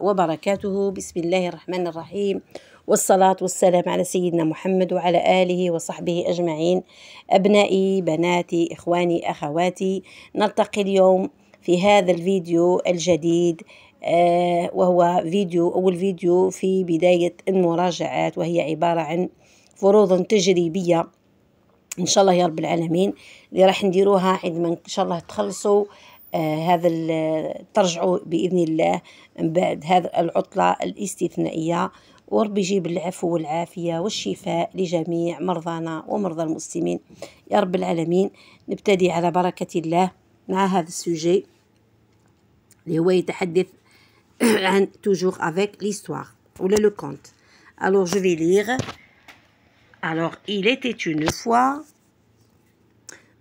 وبركاته بسم الله الرحمن الرحيم والصلاة والسلام على سيدنا محمد وعلى آله وصحبه أجمعين أبنائي بناتي إخواني أخواتي نلتقي اليوم في هذا الفيديو الجديد آه وهو فيديو أول فيديو في بداية المراجعات وهي عبارة عن فروض تجريبية ان شاء الله يا رب العالمين اللي راح نديروها عندما ان شاء الله تخلصوا آه، هذا ترجعوا بإذن الله من بعد هذا العطلة الاستثنائية وربي يجيب العفو والعافية والشفاء لجميع مرضانا ومرضى المسلمين يا رب العالمين نبتدي على بركة الله مع هذا السوجي اللي هو يتحدث عن توجور افيك ليستوار ولا لو كونت الوغ جو في ليغ الوغ il était une fois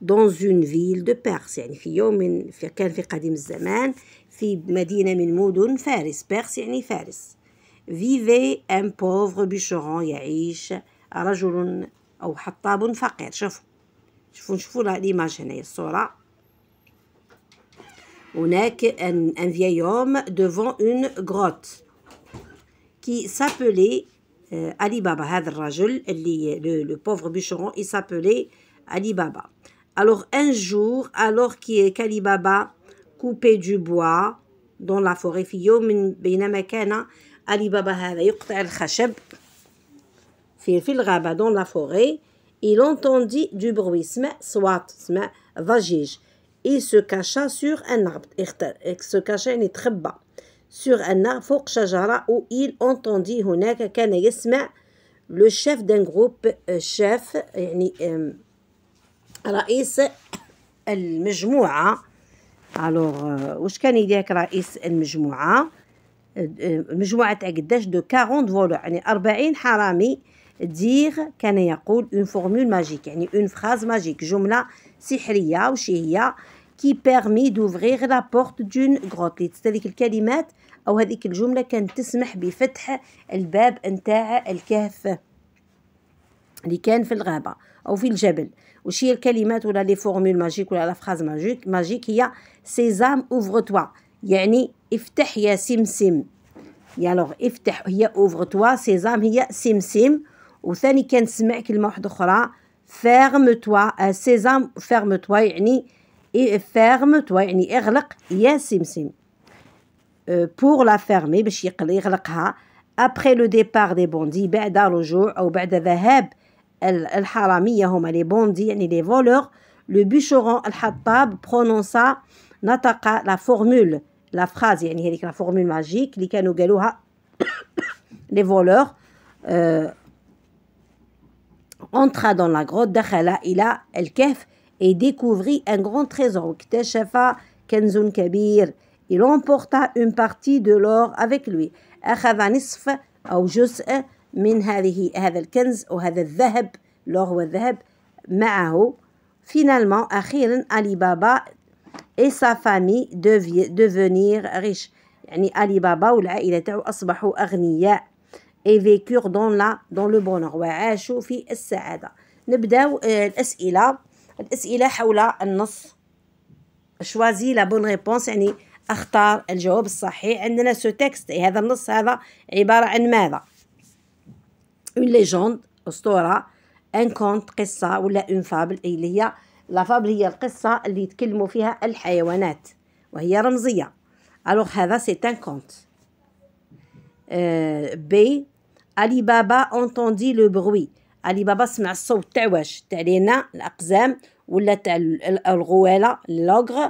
دونز اون فيل دو بيرس يعني في يوم في كان في قديم الزمان في مدينة من مدن فارس بيرس يعني فارس فيفي ان بوفغ بيشورون يعيش رجل أو حطاب فقير شوفوا شوفوا شوفوا ليماج هنايا الصورة هناك ان ان في يوم devant اون غروت كي سابلي علي بابا هذا الرجل اللي لو بوفغ بيشورون اي علي بابا Alors un jour, alors qu'il est Kalibaba coupé du bois dans la forêt, في يوم بينما كان Ali Baba هذا يقطع الخشب في في الغابة dans la forêt, il entendit du bruit, سمع صوت, سمع ضجيج. Il se cacha sur un arbre, il se cacha très bas sur un arbre فوق شجرة où il entendit هناك كان يسمع le chef d'un groupe euh, chef يعني euh, رئيس المجموعة الوغ euh, واش كان يديك رئيس المجموعة المجموعة euh, تاع قداش دو 40 فولو يعني 40 حرامي دير كان يقول اون فورمول ماجيك يعني اون فراز ماجيك جملة سحرية هي كي بيرمي دوفغيغ لا بورت دون غروت لي هذيك الكلمات او هذيك الجمله كانت تسمح بفتح الباب نتاع الكهف اللي كان في الغابه او في الجبل وش هي الكلمات ولا لي فورمول ماجيك ولا لا فراز ماجيك ماجيك هي سيزام اوفر توا يعني افتح يا سمسم يا لوغ افتح هي اوفر توا سيزام هي سمسم وثاني كنسمع كلمه واحده اخرى فيرم توا euh, سيزام فيرم توا يعني فيرم إيه، توا يعني اغلق يا سمسم بور لا فيرمي باش يغلقها ابخي لو ديبار دي بوندي بعد رجوع او بعد ذهاب El Halami, hum, les bandits, les voleurs. Le bûcheron Al Hattab prononça nataqa la formule, la phrase, la formule magique. L'icano Galoua, les voleurs euh, entra dans la grotte d'akhela ila el Kef et découvrirent un grand trésor. Il Il emporta une partie de l'or avec lui. Un juste. من هذه هذا الكنز وهذا الذهب لوغ هو الذهب معه فينالمون أخيرا علي بابا اي سا فامي دوفونير ريش يعني علي بابا والعائلة تاعو أصبحوا أغنياء اي فيكور دون لا دون لو بونور وعاشوا في السعادة نبداو الأسئلة الأسئلة حول النص شوازي لا بون ريبونس يعني اختار الجواب الصحيح عندنا سو تكست هذا النص هذا عبارة عن ماذا اون ليجوند اسطوره ان كونت قصه ولا اون فابل اللي هي لا فابل هي القصه اللي يتكلموا فيها الحيوانات وهي رمزيه الوغ هذا سي ان كونت بي علي بابا اونتوندي لو بروي علي بابا سمع الصوت تاع واش تاع لينا الاقزام ولا تاع الغواله لوغ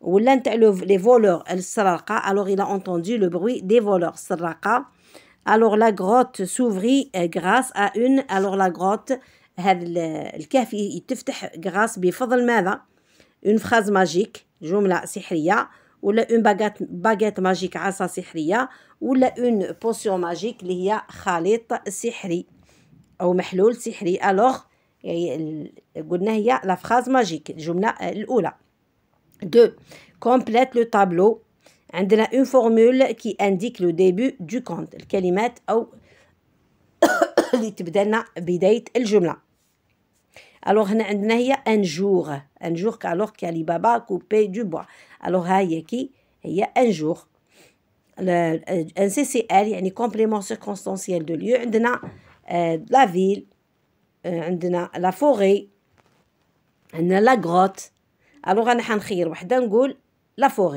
ولا تاع لي فولور السراقه الوغ الى اونتوندي لو بروي دي فولور السراقه alors la grotte s'ouvrit euh, grâce à une alors la grotte هذا الكهف يتفتح grâce بفضل ماذا اون فراز ماجيك جمله سحريه ولا اون باغات باغيت ماجيك عصا سحريه ولا اون بوسيون ماجيك اللي هي خليط سحري او محلول سحري الوغ يعني قلنا هي لا فراز ماجيك الجمله الاولى دو كومبليت لو طابلو On a une formule qui indique le début du compte. Elle Alors a un jour. Un jour, alors Alibaba a coupé du bois. Alors, il a un jour. Euh, un CCL, un de lieu. a euh, la ville, euh, la forêt, la grotte. Alors, on a un jour, un jour,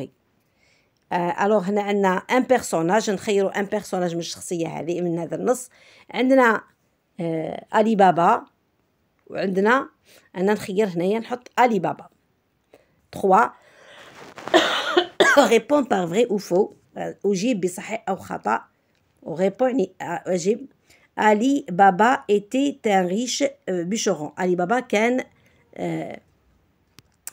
الوغ آه، هنا عندنا ان بيرسوناج نخيرو ان بيرسوناج من الشخصيه هذه من هذا النص عندنا الي آه، بابا وعندنا انا نخير هنايا نحط الي بابا 3 ريبون بار فري او فو اجيب بصحيح او خطا وريبون آه، اجيب الي بابا ايتي تان ريش بيشورون الي بابا كان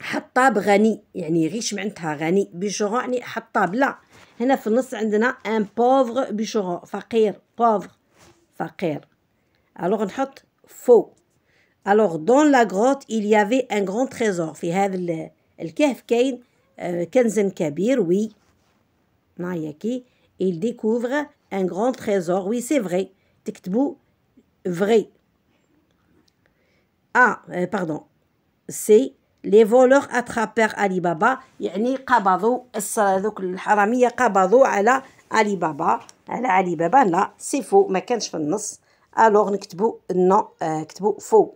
حطاب غني يعني ريش معناتها غني بيشغون يعني حطاب لا هنا في النص عندنا ان بوفغ بيشغون فقير بوفغ فقير الوغ نحط فو الوغ dans la grotte, il y avait un grand trésor في هذا الكهف كاين كنز كبير il découvre un grand trésor oui c'est vrai تكتبوا vrai ah pardon c'est لي فولور اترابير علي بابا يعني قبضوا ذوك الحراميه قبضوا على علي بابا على علي بابا لا سي فو ما كانش في النص الوغ نكتبوا نو آه كتبوا فو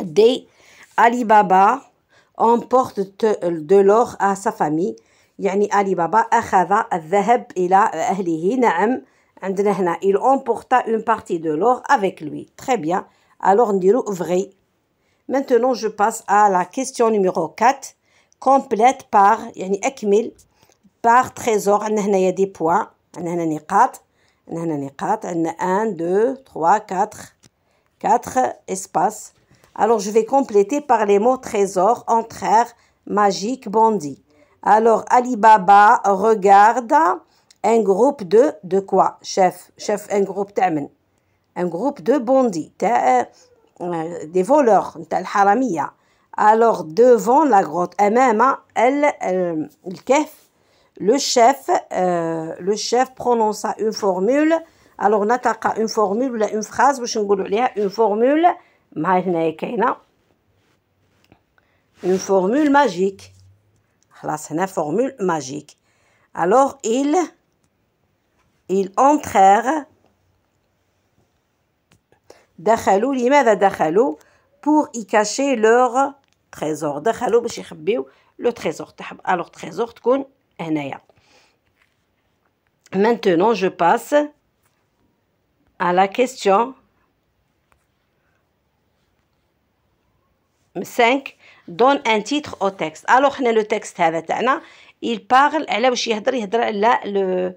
دي علي بابا emporte de l'or à sa famille يعني علي بابا أخذ الذهب إلى أهله نعم عندنا هنا il emporta une partie de l'or avec lui très bien alors نديرو vrai Maintenant, je passe à la question numéro 4, complète par, par trésor. a des points. a نقاط, هنا نقاط, a 1, 2, 3, 4, 4 espaces. Alors, je vais compléter par les mots trésor, entraire, magique, bandit. Alors, Alibaba regarde un groupe de, de quoi Chef, chef, un groupe Un groupe de bandits. Euh, des voleurs tel haramiya. alors devant la grotte أمام ال الكهف le chef euh, le chef prononça une formule alors on attaqua une formule une phrase une formule une formule magique c'est une formule magique alors il ils entrèrent دخلوا لماذا دخلوا pour y cacher leur trésor دخلوا باش يخبيو لو تريزور تاعهم الوغ تريزور تكون هنايا maintenant je passe à la question 5 donne un titre au texte alors حنا le texte هذا تاعنا il parle على واش يهضر يهضر على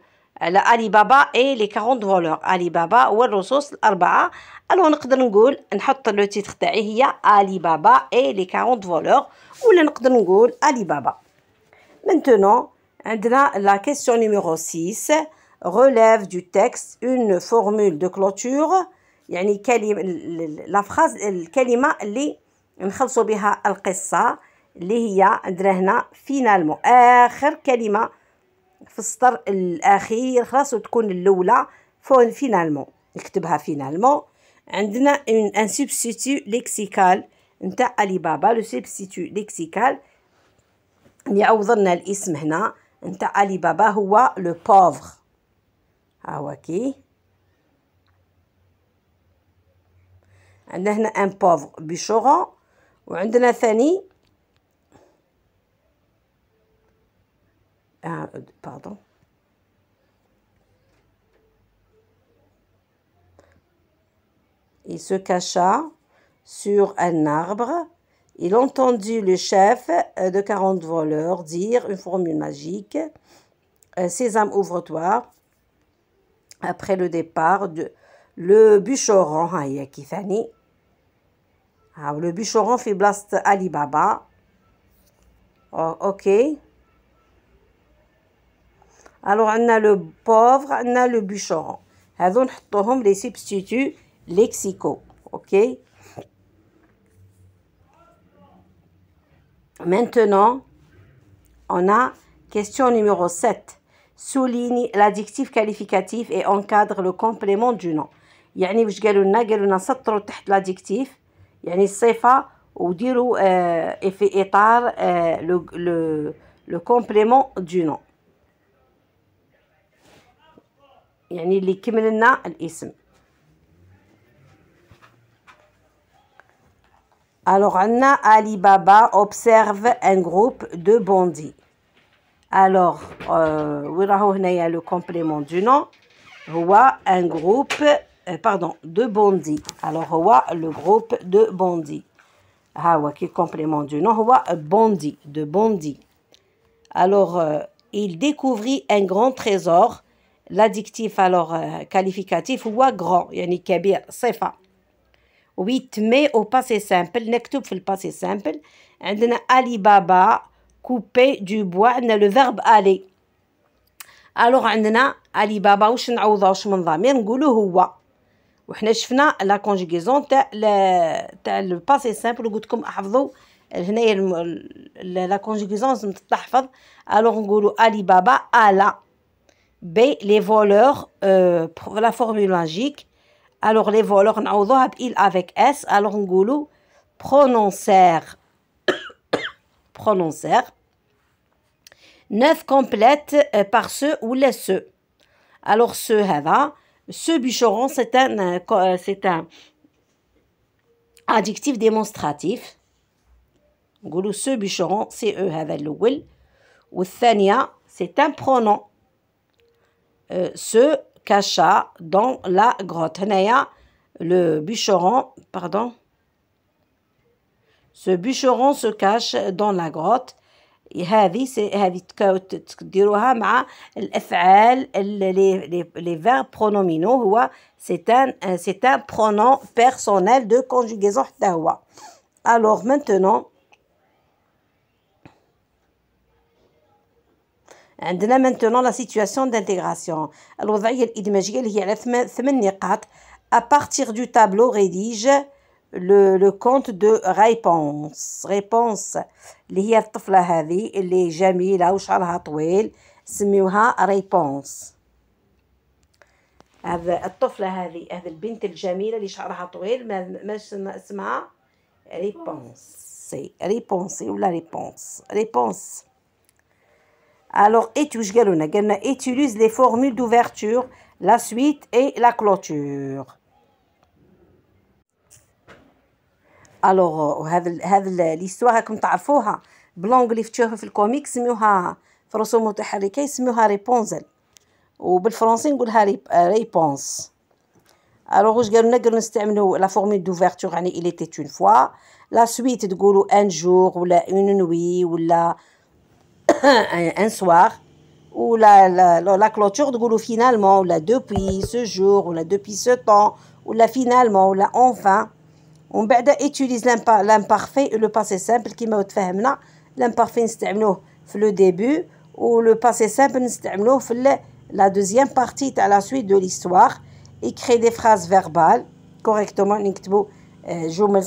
le على علي بابا اي لي 40 دولار علي بابا هو الرصوص الاربعه الو نقدر نقول نحط لو تيتغ تاعي هي علي بابا اي لي 40 دولار ولا نقدر نقول علي بابا maintenant عندنا لا كيسيون نيميرو 6 ريليف دو تيكست اون فورمول دو كلوتور يعني كلمه لا فراز الكلمه اللي نخلصوا بها القصه اللي هي عندنا هنا فينالمون اخر كلمه في السطر الاخير خلاص وتكون الاولى فون فينالمون نكتبها فينالمون عندنا ان ان سبستيتو ليكسيكال نتاع علي بابا لو سبستيتو ليكسيكال اللي عوضنا الاسم هنا نتاع علي بابا هو لو بوفر ها هو كي عندنا هنا ان بوفر بشوغون وعندنا ثاني Euh, pardon. Il se cacha sur un arbre. Il entendit le chef de 40 voleurs dire une formule magique. Euh, Sésame, ouvre-toi. Après le départ, de, le bûcheron, hein, ah, le bûcheron fait blast Alibaba. Oh, ok. Alors, on a le pauvre, on a le bûcheron. On va les substituts, lexicaux. le Ok Maintenant, on a question numéro 7. Souligne l'adjectif qualificatif et encadre le complément du nom. Yani, à dire si vous voulez, l'adjectif. Yani sefa dire vous pouvez écrire le le le complément du nom. Alors, Anna Alibaba observe un groupe de bandits. Alors, euh, le complément du nom. Roi, un groupe, euh, pardon, de bandits. Alors, Roi, le groupe de bandits. Ah, ouais, quel complément du nom Roi, bandit, de bandits. Alors, euh, il découvrit un grand trésor l'adjectif الوغ كاليفيكاتيف هو grand يعني كبير صفة ويتمي او باسي سامبل نكتب في الباسي سامبل عندنا الي بابا كوبي دو بوا عندنا لو فيرب الي الوغ عندنا الي بابا واش نعوضه واش من ضمير نقولو هو وحنا شفنا لا كونجيزون تاع تاع لو باسي سامبل قلت لكم احفظوا هنايا لا كونجيزون لازم تحفظ الوغ نقولو الي بابا الا B ben, les voleurs euh, pour la formule magique alors les voleurs avec s alors N'Goulou, Prononcer. prononcèrent neuf complète euh, par ce ou les ce alors ce Heva, ce bûcheron c'est un euh, c'est un adjectif démonstratif N'Goulou, ce bûcheron c'est eux هذا ou والثانيه c'est un pronom euh, se cacha dans la grotte. le bûcheron, pardon, ce bûcheron se cache dans la grotte. les verbes pronominaux c'est un c'est un pronom personnel de conjugaison alors maintenant عندنا maintenant la situation d'intégration الوضعية الادماجيه اللي هي على ثمان نقاط à partir du tableau rédige le, le compte de réponse réponse اللي هي الطفله هذه اللي جميله وشعرها طويل سميوها réponse هذا الطفله هذه هذا البنت الجميله اللي شعرها طويل ما ما اسمها réponse سي ريبونسي ولا réponse réponse alors, utilise les formules d'ouverture, la suite et la clôture. Alors, هذا هذا ليستوار راكم تعرفوها بلونغلي فتشوها في الكوميك سميوها في الرسوم المتحركه يسميوها ريبونزل وبالفرنسي نقولها ريبونس que لا فورمول était un, soir ou la, clôture de Goulou finalement, ou la depuis ce jour, ou la depuis ce temps, ou la finalement, ou la enfin, on ben, utilise l'imparfait et le passé simple qui m'a maintenant l'imparfait nous le début ou le passé simple نستعملوه la deuxième partie à la suite de l'histoire crée des phrases verbales correctement جمل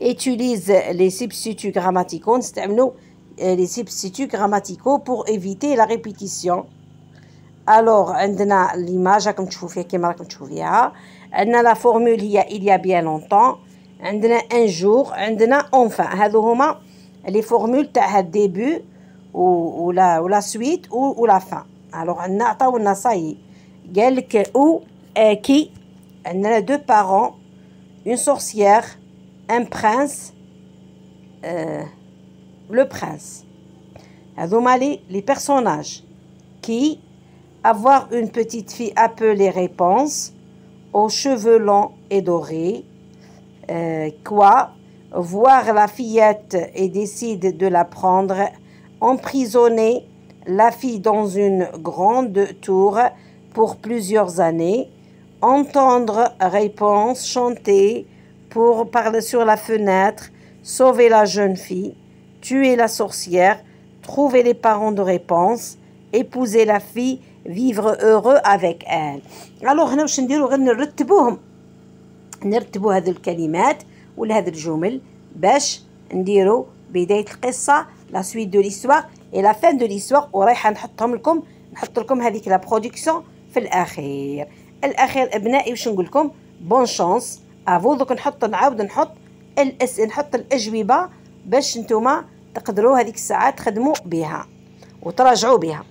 utilise les substituts grammaticaux, euh, euh, les substituts grammaticaux pour éviter la répétition. Alors, on a l'image, comme tu fais, comme On a la formule il y a bien longtemps. On a un jour, on a enfin. les formules le début ou, la, suite ou, la fin. Alors, on a, ça ou qui, on a deux parents, une sorcière, un prince euh, le prince les personnages qui avoir une petite fille appelée Réponse, aux cheveux longs et dorés. Euh, quoi Voir la fillette et décide de la prendre, emprisonner la fille dans une grande tour pour plusieurs années, entendre Réponse chanter pour parler sur la fenêtre, sauver la jeune fille, tuer la sorcière, trouver les parents de réponse, épouser la fille, vivre heureux avec elle. Alors هنا واش نديرو غير نرتبوهم نرتبو هذو باش نديرو لا سويت دو اي لا دو نحطهم لكم نحط لكم هذيك في واش نقول لكم بون شونس افوضك نحط نعاود نحط الاس نحط الاجوبه باش نتوما تقدروا هذيك الساعه تخدموا بها وتراجعوا بها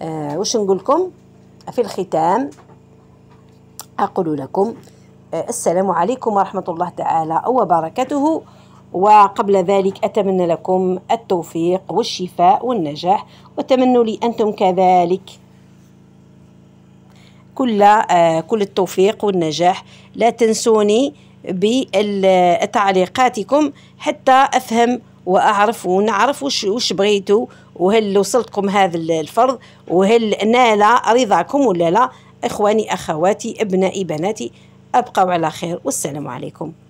آه واش نقول لكم في الختام اقول لكم آه السلام عليكم ورحمه الله تعالى وبركاته وقبل ذلك أتمنى لكم التوفيق والشفاء والنجاح وتمنوا لي أنتم كذلك كل آه، كل التوفيق والنجاح لا تنسوني بتعليقاتكم حتى أفهم وأعرف ونعرف وش, وش بغيتوا وهل وصلتكم هذا الفرض وهل نال رضاكم ولا لا إخواني أخواتي أبنائي بناتي أبقوا على خير والسلام عليكم